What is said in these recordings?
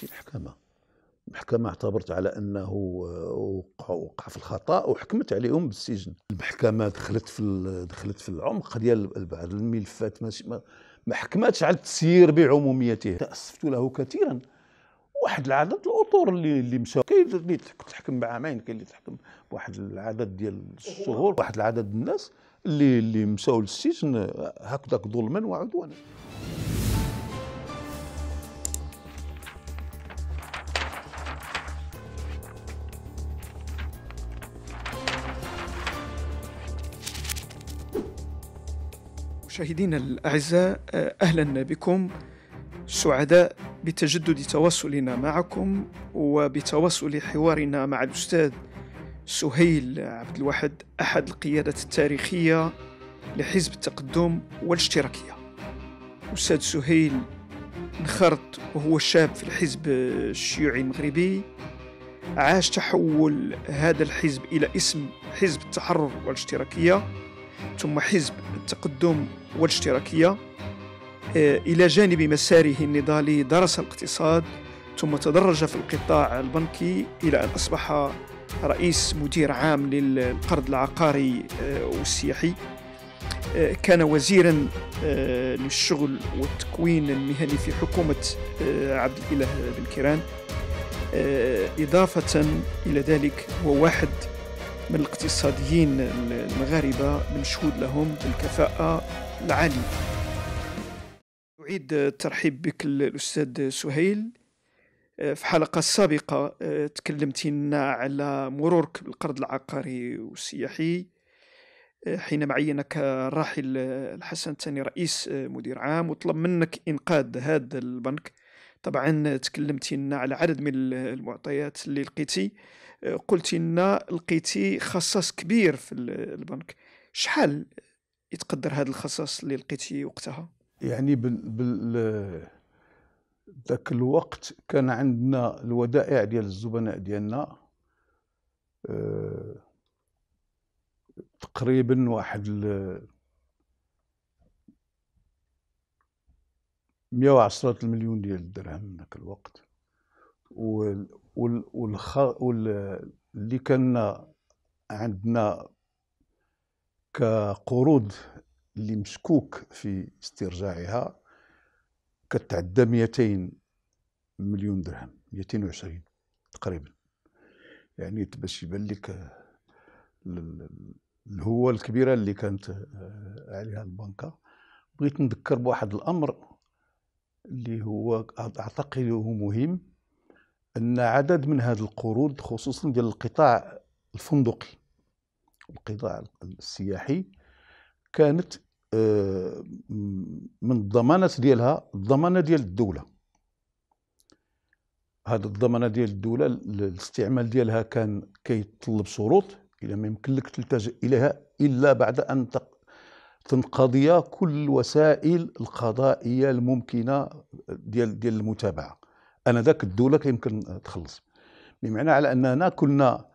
ماشي المحكمه المحكمة اعتبرت على أنه آه، وقع في الخطأ وحكمت عليهم بالسجن المحكمة دخلت في دخلت في العمق ديال بعض الملفات ماشي ما, ما حكمتش على التسيير بعموميته تأسفت له كثيرا واحد العدد الاطر اللي اللي مشاو كاين اللي تحكم بعامين كاين اللي تحكم بواحد العدد ديال الشهور واحد العدد الناس اللي اللي مشاو للسجن هكذاك ظلما وعدوانا مشاهدينا الأعزاء آه، أهلا بكم سعداء بتجدد تواصلنا معكم وبتواصل حوارنا مع الأستاذ سهيل عبد الواحد أحد القيادة التاريخية لحزب التقدم والاشتراكية أستاذ سهيل انخرط وهو شاب في الحزب الشيوعي المغربي عاش تحول هذا الحزب إلى اسم حزب التحرر والاشتراكية ثم حزب التقدم والاشتراكية آه، إلى جانب مساره النضالي درس الاقتصاد ثم تدرج في القطاع البنكي إلى أن أصبح رئيس مدير عام للقرض العقاري آه، والسياحي آه، كان وزيرا للشغل والتكوين المهني في حكومة عبد الإله بن كيران إضافة إلى ذلك هو واحد من الاقتصاديين المغاربة المشهود لهم بالكفاءة العالية أعيد الترحيب بك الأستاذ سهيل في حلقة سابقة آه، تكلمتي لنا على مرورك بالقرض العقاري والسياحي آه، حينما عينك الراحل الحسن الثاني رئيس آه، مدير عام وطلب منك إنقاذ هذا البنك طبعا تكلمتي لنا على عدد من المعطيات اللي لقيتي قلت لنا لقيتي خصاص كبير في البنك شحال يتقدر هذا الخصاص اللي لقيتي وقتها يعني بال, بال... ذاك الوقت كان عندنا الودائع ديال الزبناء ديالنا أه... تقريبا واحد ال... 110 المليون ديال الدرهم ذاك الوقت والخ... واللي كان عندنا كقروض اللي مشكوك في استرجاعها كتعدى 200 مليون درهم 220 تقريبا يعني باش يبان لك الهوة الكبيرة اللي كانت عليها البنكة بغيت نذكر بواحد الأمر اللي هو أعتقده مهم أن عدد من هذه القروض خصوصا ديال القطاع الفندقي القطاع السياحي كانت آه، من الضمانات ديالها الضمانه ديال الدوله هذا الضمانه ديال الدوله الاستعمال ديالها كان كيطلب شروط الى ما يمكن لك تلتجئ اليها الا بعد ان تنقضي كل الوسائل القضائيه الممكنه ديال ديال المتابعه انا ذاك الدوله كيمكن تخلص بمعنى على اننا كنا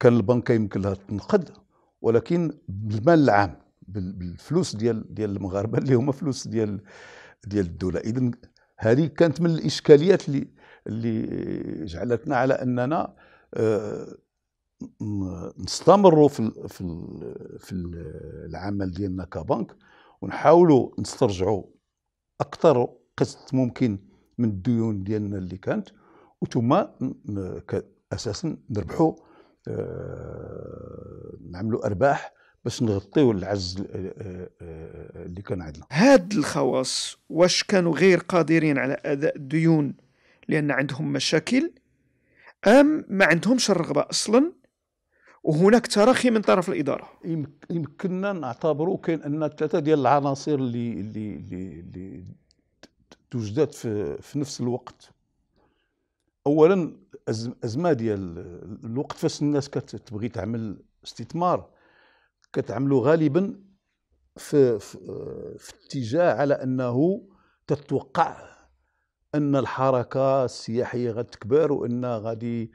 كان البنك يمكن لها تنقد ولكن بالمال العام بالفلوس ديال ديال المغاربه اللي هما فلوس ديال ديال الدوله اذا هذه كانت من الاشكاليات اللي اللي جعلتنا على اننا آه، نستمروا في في في العمل ديالنا كبنك ونحاولوا نسترجعوا اكثر قسط ممكن من الديون ديالنا اللي كانت وثم اساسا نربحوا آه، نعملوا ارباح باش نغطيو العجز آه، آه، اللي كان عندنا هاد الخواص واش كانوا غير قادرين على اداء الديون لان عندهم مشاكل ام ما عندهمش الرغبه اصلا وهناك تراخي من طرف الاداره يمكننا نعتبروا كاين ان ثلاثه ديال العناصر اللي اللي اللي توجدات في, في نفس الوقت اولا ازمه ديال الوقت فاش الناس كتبغي تعمل استثمار كتعملو غالبا في, في, اتجاه على انه تتوقع ان الحركه السياحيه غتكبر وان غادي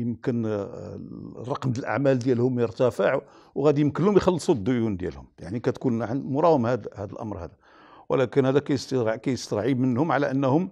يمكن الرقم ديال الاعمال ديالهم يرتفع وغادي يمكن لهم يخلصوا الديون ديالهم يعني كتكون مراوم هذا الامر هذا ولكن هذا كيسترعي منهم على انهم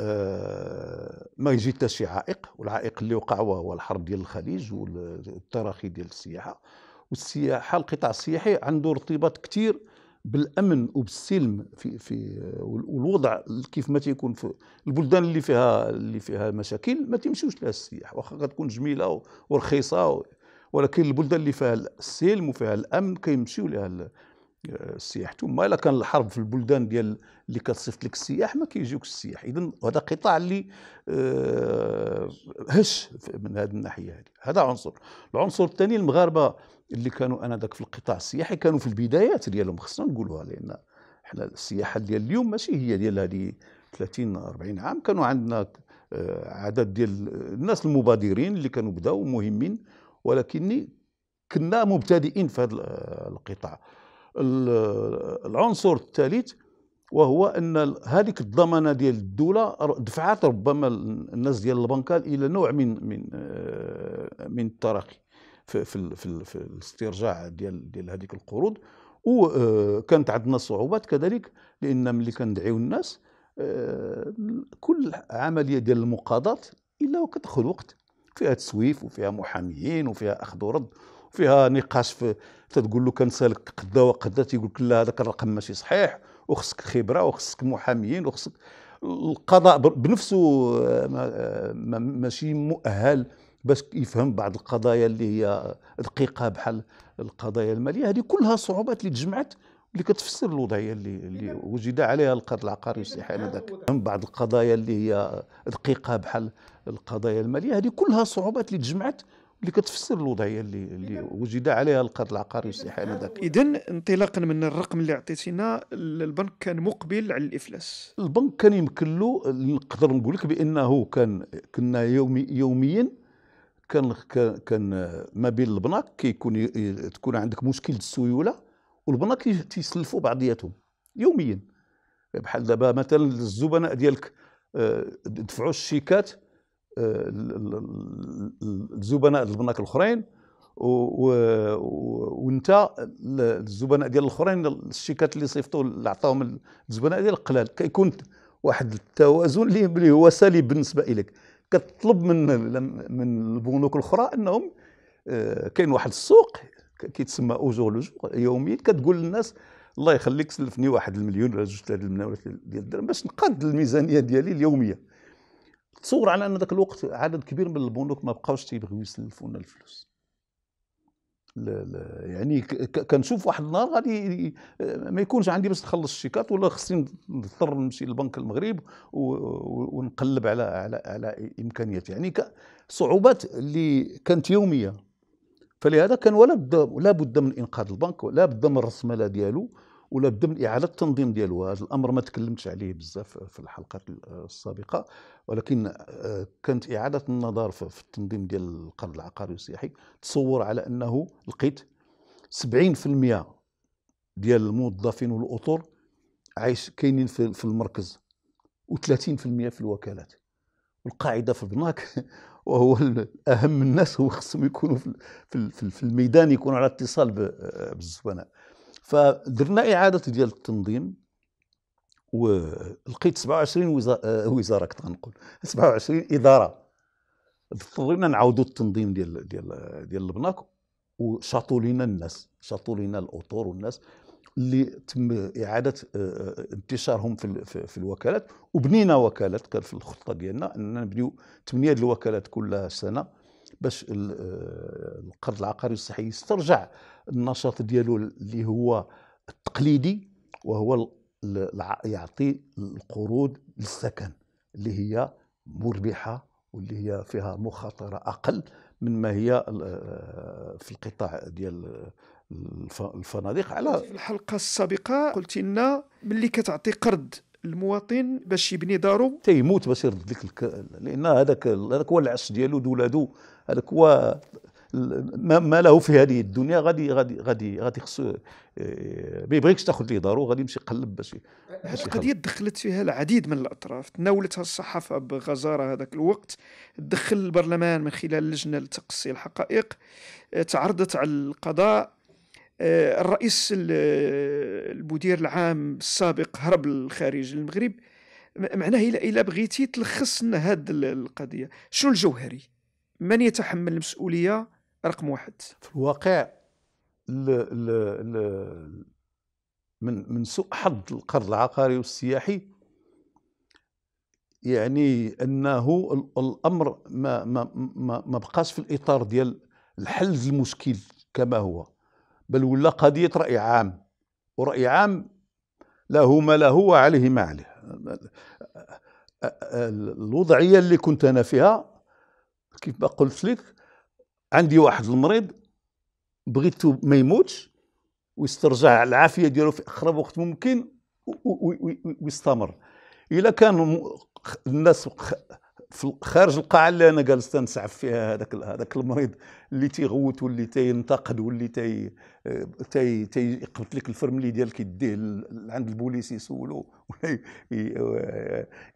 آه، ما يجي حتى شي عائق والعائق اللي وقع هو الحرب ديال الخليج والتراخي ديال السياحه والسياحه القطاع السياحي عنده ارتباط كثير بالامن وبالسلم في في والوضع كيف ما تيكون في البلدان اللي فيها اللي فيها مشاكل ما تمشيوش لها السياح واخا غتكون جميله ورخيصه ولكن البلدان اللي فيها السلم وفيها الامن كيمشيو لها آه، السياح ثم الا كان الحرب في البلدان ديال اللي كتصيفط لك السياح ما كيجيوكش السياح اذا هذا قطاع اللي آه، هش من هذه الناحيه هذه هذا عنصر العنصر الثاني المغاربه اللي كانوا انذاك في القطاع السياحي كانوا في البدايات ديالهم خصنا نقولوها لان احنا السياحه ديال اليوم ماشي هي ديال هذه 30 40 عام كانوا عندنا آه، عدد ديال الناس المبادرين اللي كانوا بداوا مهمين ولكني كنا مبتدئين في هذا القطاع العنصر الثالث وهو ان هذيك الضمانه ديال الدوله دفعات ربما الناس ديال البنكال الى نوع من من آه، من التراخي في في في, في الاسترجاع ديال ديال هذيك القروض وكانت آه، عندنا صعوبات كذلك لان ملي كندعيو الناس آه، كل عمليه ديال المقاضاه الا وكتاخذ وقت فيها تسويف وفيها محاميين وفيها اخذ ورد فيها نقاش في تتقول له كان سالك قدا وقدا تيقول لك لا هذاك الرقم ماشي صحيح وخصك خبره وخصك محاميين وخصك القضاء بنفسه آه، آه، ماشي مؤهل باش يفهم بعض القضايا اللي هي دقيقه بحال القضايا الماليه هذه كلها صعوبات اللي تجمعت اللي كتفسر الوضعيه اللي, اللي وجد عليها القرض العقاري حينذاك من بعض القضايا اللي هي دقيقه بحال القضايا الماليه هذه كلها صعوبات اللي تجمعت اللي كتفسر الوضعيه اللي اللي وجد عليها القرض العقاري والاستحاله ذاك اذا انطلاقا من الرقم اللي عطيتينا البنك كان مقبل على الافلاس البنك كان يمكن له نقدر نقول لك بانه كان كنا يومي يوميا كان كان ما بين البنك كيكون تكون عندك مشكل السيوله والبنك تيسلفوا بعضياتهم يوميا بحال دابا مثلا الزبناء ديالك آه، دفعوا الشيكات الزبناء البنك الاخرين وانت الزبناء ديال الاخرين الشيكات اللي صيفطوا اللي عطاهم الزبناء ديال قلال كيكون واحد التوازن اللي هو سالي بالنسبه اليك كتطلب من من البنوك الاخرى انهم آه، كاين واحد السوق كيتسمى اوجور لوجور يوميا كتقول للناس الله يخليك سلفني واحد المليون ولا جوج ولا المليون ديال الدرهم باش نقاد الميزانيه ديالي اليوميه تصور على ان ذاك الوقت عدد كبير من البنوك ما بقاوش تيبغيو يسلفوا لنا الفلوس لا لا يعني كنشوف واحد النهار غادي ما يكونش عندي باش نخلص الشيكات ولا خصني نضطر نمشي للبنك المغرب ونقلب على على على امكانيات يعني صعوبات اللي كانت يوميه فلهذا كان ولا بد لا بد من انقاذ البنك ولا بد من الرسمله ديالو ولا بدا اعاده التنظيم ديالو هذا الامر ما تكلمتش عليه بزاف في الحلقات السابقه ولكن آه، كانت اعاده النظر في التنظيم ديال القرض العقاري والسياحي تصور على انه لقيت 70% ديال الموظفين والاطر عايش كاينين في المركز و30% في الوكالات والقاعده في البناك وهو اهم الناس هو خصهم يكونوا في الميدان يكونوا على اتصال آه، بالزبناء فدرنا اعاده ديال التنظيم ولقيت 27 وزاره, آه، وزارة كنت غنقول 27 اداره اضطرينا نعاودوا التنظيم ديال ديال ديال البناك وشاطوا لينا الناس شاطوا لينا الاطور والناس اللي تم اعاده آه، آه، انتشارهم في في الوكالات وبنينا وكالات كان في الخطه ديالنا اننا نبنيو 8 الوكالات كل سنه باش آه، القرض العقاري الصحي يسترجع النشاط ديالو اللي هو التقليدي وهو يعطي القروض للسكن اللي هي مربحه واللي هي فيها مخاطره اقل من ما هي آه، في القطاع ديال الفنادق على في الحلقه السابقه قلت لنا ملي كتعطي قرض المواطن باش يبني دارو تيموت باش يرد لك لان هذاك هذاك هو العش ديالو دولادو هذاك هو ما له في هذه الدنيا غادي غادي غادي غادي خصو آه، ما يبغيكش تاخذ ليه دارو غادي يمشي يقلب باش هذه القضيه دخلت فيها العديد من الاطراف تناولتها الصحافه بغزاره هذاك الوقت دخل البرلمان من خلال اللجنه لتقصي الحقائق آه، تعرضت على القضاء آه، الرئيس المدير العام السابق هرب للخارج المغرب معناه الا بغيتي تلخص لنا هذه القضيه شنو الجوهري من يتحمل المسؤوليه رقم واحد في الواقع ل ل ل من من سوء حظ القرض العقاري والسياحي يعني انه الامر ما ما ما, ما بقاش في الاطار ديال الحل المشكل كما هو بل ولا قضيه راي عام وراي عام له ما له وعليه ما عليه الوضعيه اللي كنت انا فيها كيف ما قلت لك عندي واحد المريض بغيتو ما يموتش ويسترجع العافيه ديالو في اقرب وقت ممكن ويستمر الا كان الناس خارج القاعه اللي انا جالس تنسعف فيها هذاك هذاك المريض اللي تيغوت واللي تينتقد واللي تي تي يقبط لك الفرملي ديالك يديه عند البوليس يسولو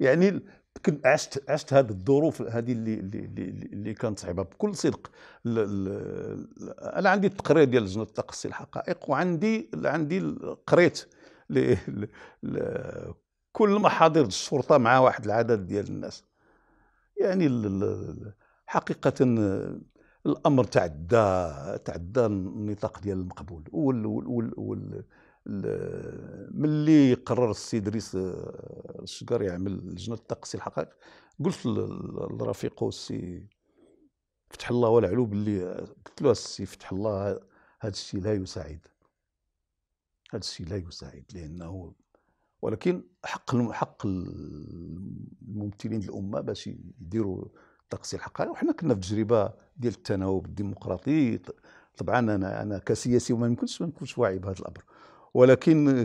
يعني كنت عشت عشت هذه الظروف هذه اللي اللي اللي كانت صعيبه بكل صدق انا عندي التقرير ديال لجنه تقصي الحقائق وعندي عندي قريت كل محاضر الشرطه مع واحد العدد ديال الناس يعني حقيقه الامر تعدى تعدى النطاق ديال المقبول وال... وال... وال... ملي قرر السيد ريس آه، الشقر يعمل لجنه تقصي الحقائق قلت لرفيقه السي فتح الله والعلو باللي آه، قلت له السي فتح الله هذا الشيء لا يساعد هذا الشيء لا يساعد لانه ولكن حق حق الممثلين الامه باش يديروا تقصي الحقائق وحنا كنا في تجربه ديال التناوب الديمقراطي طبعا انا انا كسياسي وما يمكنش ما نكونش واعي بهذا الامر ولكن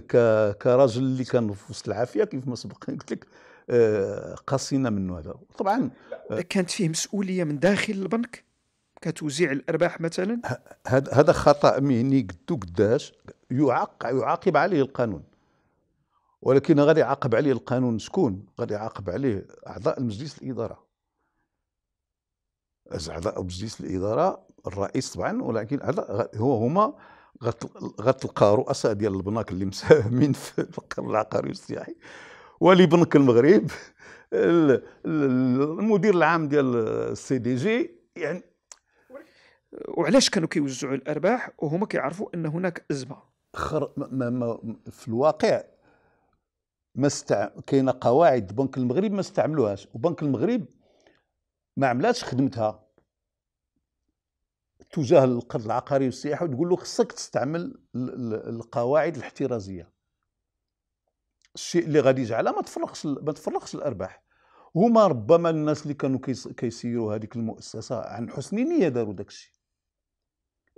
كرجل اللي كان في وسط العافيه كيف ما سبق قلت لك آه، قصينا منه هذا طبعا آه، كانت فيه مسؤوليه من داخل البنك كتوزيع الارباح مثلا هذا خطا مهني قدو قداش يعاق يعاقب عليه القانون ولكن غادي يعاقب عليه القانون شكون غادي يعاقب عليه اعضاء المجلس الاداره اعضاء مجلس الاداره الرئيس طبعا ولكن هو هما غتلقى رؤساء ديال البنك اللي مساهمين في القرن العقاري والسياحي ولي بنك المغرب المدير العام ديال السي دي جي يعني وعلاش كانوا كيوزعوا الارباح وهما كيعرفوا ان هناك ازمه خر... ما... ما... في الواقع ما استع... كاينه قواعد بنك المغرب ما استعملوهاش وبنك المغرب ما عملاتش خدمتها تجاه القرض العقاري والسياحه وتقول له خصك تستعمل القواعد الاحترازيه الشيء اللي غادي يجعلها ما تفرقش ما تفرقش الارباح هما ربما الناس اللي كانوا كيسيروا هذيك المؤسسه عن حسن نيه داروا داك الشيء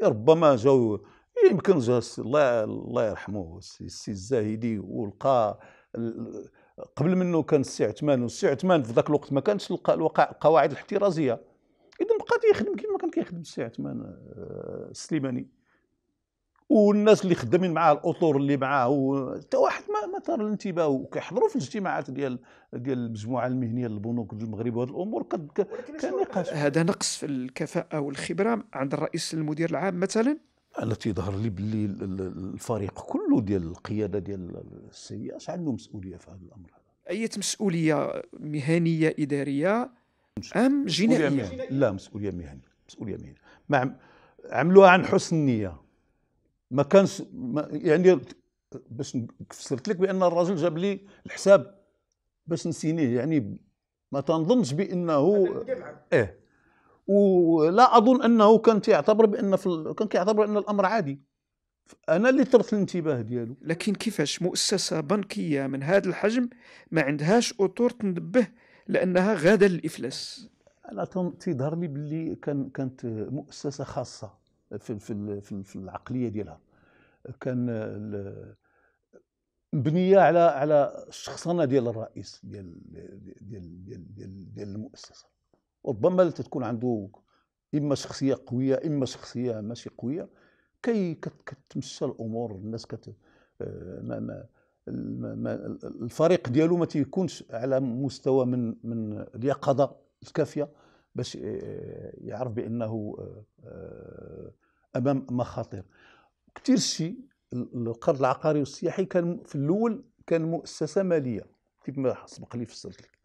ربما جاو يمكن جا الله الله يرحمه السي الزاهدي ولقى قبل منه كان السي عثمان والسي عثمان في ذاك الوقت ما كانش لقى القواعد الاحترازيه اذا بقى تيخدم كما كيخدم السي عثمان السليماني آه، والناس اللي خدامين معاه الاطور اللي معاه حتى واحد ما ما ثار الانتباه وكيحضروا في الاجتماعات ديال ديال المجموعه المهنيه للبنوك المغرب وهذه الامور قد كان نقاش هذا نقص في الكفاءه والخبره عند الرئيس المدير العام مثلا انا تيظهر لي باللي الفريق كله ديال القياده ديال اش عنده مسؤوليه في هذا الامر اي مسؤوليه مهنيه اداريه ام جنائيه لا مسؤوليه مهنيه مسؤول يمين ما عملوها عن حسن نيه ما كانش يعني باش فسرت لك بان الرجل جاب لي الحساب باش نسينيه يعني ما تنظنش بانه ايه ولا اظن انه كان يعتبر بان في كان كيعتبر ان الامر عادي انا اللي طرت الانتباه ديالو لكن كيفاش مؤسسه بنكيه من هذا الحجم ما عندهاش اطور تنبه لانها غاده للافلاس انا تيظهر لي باللي كان كانت مؤسسه خاصه في في في العقليه ديالها كان مبنيه على على الشخصنه ديال الرئيس ديال ديال ديال ديال, ديال المؤسسه ربما تكون عنده اما شخصيه قويه اما شخصيه ماشي قويه كي كتمشى الامور الناس كت ما ما الفريق ديالو ما تيكونش على مستوى من من اليقظه الكافيه باش آه، آه، يعرف بانه آه، امام مخاطر كثير شيء القرض العقاري والسياحي كان في الاول كان مؤسسه ماليه كيف ما سبق لي فسرت لك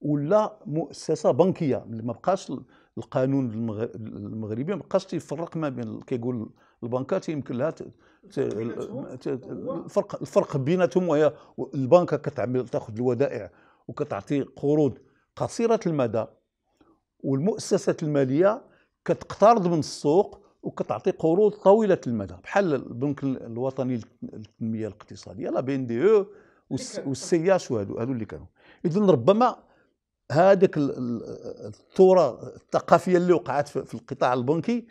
ولا مؤسسه بنكيه ما بقاش القانون المغربي ما بقاش تيفرق ما بين كيقول البنكات يمكن لها الفرق الفرق بيناتهم وهي البنكه كتعمل تاخذ الودائع وكتعطي قروض قصيره المدى والمؤسسات الماليه كتقترض من السوق وكتعطي قروض طويله المدى بحال البنك الوطني للتنميه الاقتصاديه لا بي ان دي او والسياش وهادو هادو اللي كانوا اذا ربما هذيك الثوره الثقافيه اللي وقعت في القطاع البنكي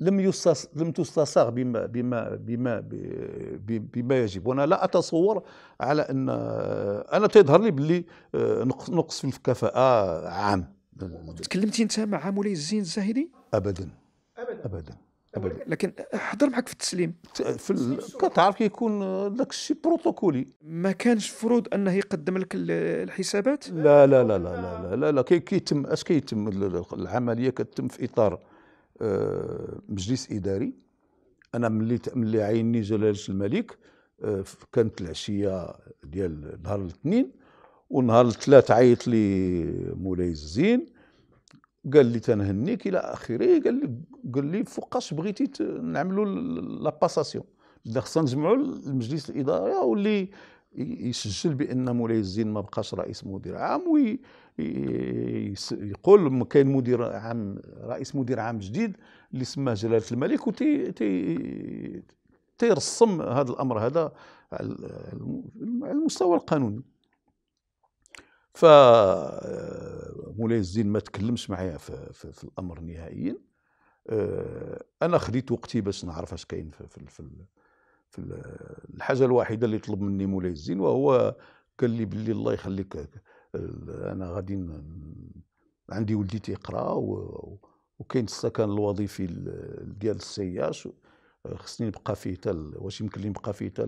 لم يستص... لم تستصاغ بما بما بما بما يجب وانا لا اتصور على ان انا تيظهر لي باللي آه، نقص في الكفاءه عام تكلمتي انت مع مولاي الزين الزاهدي ابدا ابدا ابدا ابدا لكن حضر معك في التسليم في ال... كتعرف كيكون داك الشيء بروتوكولي ما كانش فروض انه يقدم لك الحسابات لا لا لا لا لا لا لا, لا. كيتم اش كيتم العمليه كتم في اطار آه، مجلس اداري انا ملي ملي عيني جلاله الملك آه، كانت العشيه ديال نهار الاثنين ونهار الثلاث عيط لي مولاي الزين قال لي تنهنيك الى اخره قال لي قال لي فوقاش بغيتي نعملوا لاباساسيون خصنا نجمعوا المجلس الاداري واللي يسجل بان مولاي الزين ما بقاش رئيس مدير عام ويقول كاين مدير عام رئيس مدير عام جديد اللي سماه جلاله الملك وتي تي تيرسم هذا الامر هذا على المستوى القانوني ف آه، مولاي الزين ما تكلمش معايا في, في, في الامر نهائيا آه، انا خديت وقتي باش نعرف اش كاين في, في, في, في الحاجه الوحيده اللي طلب مني مولاي الزين وهو قال لي بلي الله يخليك آه، انا غادي عندي ولدي تيقرا وكاين السكن الوظيفي ديال السياش خصني نبقى فيه حتى واش يمكن لي نبقى فيه حتى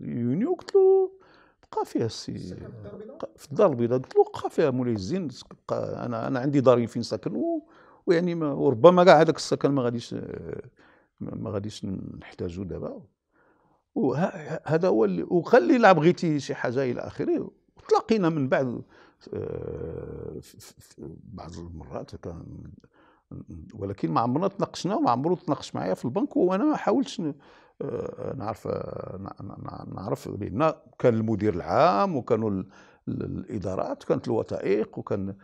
يونيو قلت له بقى فيها السي في الدار البيضاء قلت له بقى فيها مولاي الزين انا انا عندي دارين فين ساكن ويعني وربما كاع هذاك السكن ما غاديش ما غاديش نحتاجو دابا وهذا هو اللي وقال لي لا بغيتي شي حاجه الى اخره وتلاقينا من بعد آه، بعض المرات ولكن ما عمرنا تناقشنا وما عمرو تناقش معايا في البنك وانا ما حاولتش آه، نعرف آه، نعرف بان كان المدير العام وكانوا الادارات كانت الوثائق وكان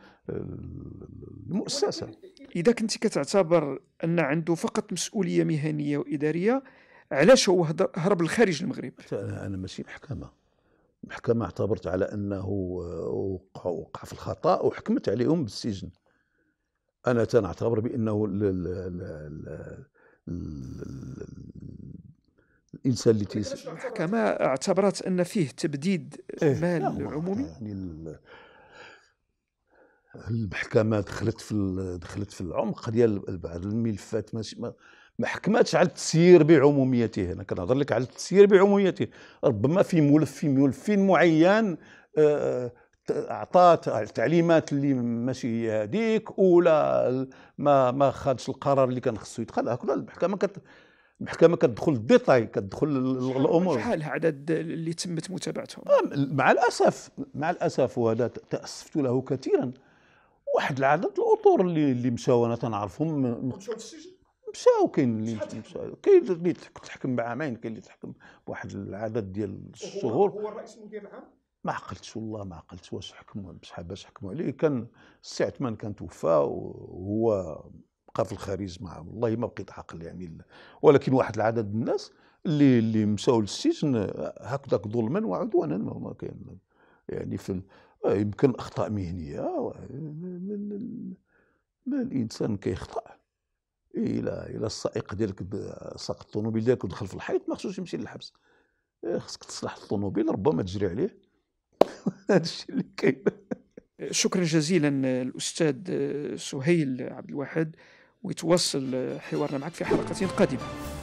المؤسسه اذا كنت كتعتبر ان عنده فقط مسؤوليه مهنيه واداريه علاش هو هرب لخارج المغرب انا ماشي محكمه المحكمه اعتبرت على انه آه، وقع في الخطا وحكمت عليهم بالسجن انا تنعتبر بانه الانسان اللي تيس المحكمه اعتبرت ان فيه تبديد إيه مال عمومي يعني المحكمه دخلت في دخلت في العمق ديال بعض الملفات ماشي ما ما حكمتش على التسيير بعموميته انا كنهضر لك على التسيير بعموميته ربما في ملف في ملفين معين آه، اعطات التعليمات اللي ماشي هي هذيك ولا ما ما خدش القرار اللي كان خصو يدخل هكذا المحكمه المحكمه كتدخل الديتاي كتدخل الامور شحال عدد اللي تمت متابعتهم آه، مع الاسف مع الاسف وهذا تاسفت له كثيرا واحد العدد الاطور اللي اللي مشاو انا تنعرفهم مشاو السجن مشاو كاين اللي مشاو كاين اللي تحكم بعامين كاين اللي تحكم بواحد العدد ديال الشهور هو الرئيس المدير العام ما عقلتش والله ما عقلتش واش حكموا بشحال باش حكموا عليه كان السي عثمان كان توفى وهو بقى في الخاريزما والله ما بقيت عاقل يعني ولكن واحد العدد من الناس اللي اللي مشاو للسجن هكذاك ظلما وعدوانا ما كاين يعني في آه، يمكن اخطاء مهنيه الانسان كيخطا الى الى السائق ديالك ساق الطوموبيل ديالك ودخل في الحيط ما خصوش يمشي للحبس آه، خصك تصلح الطوموبيل ربما تجري عليه هذا الشيء اللي كاين شكرا جزيلا الاستاذ آه، سهيل عبد الواحد ويتواصل حوارنا معك في حلقة قادمة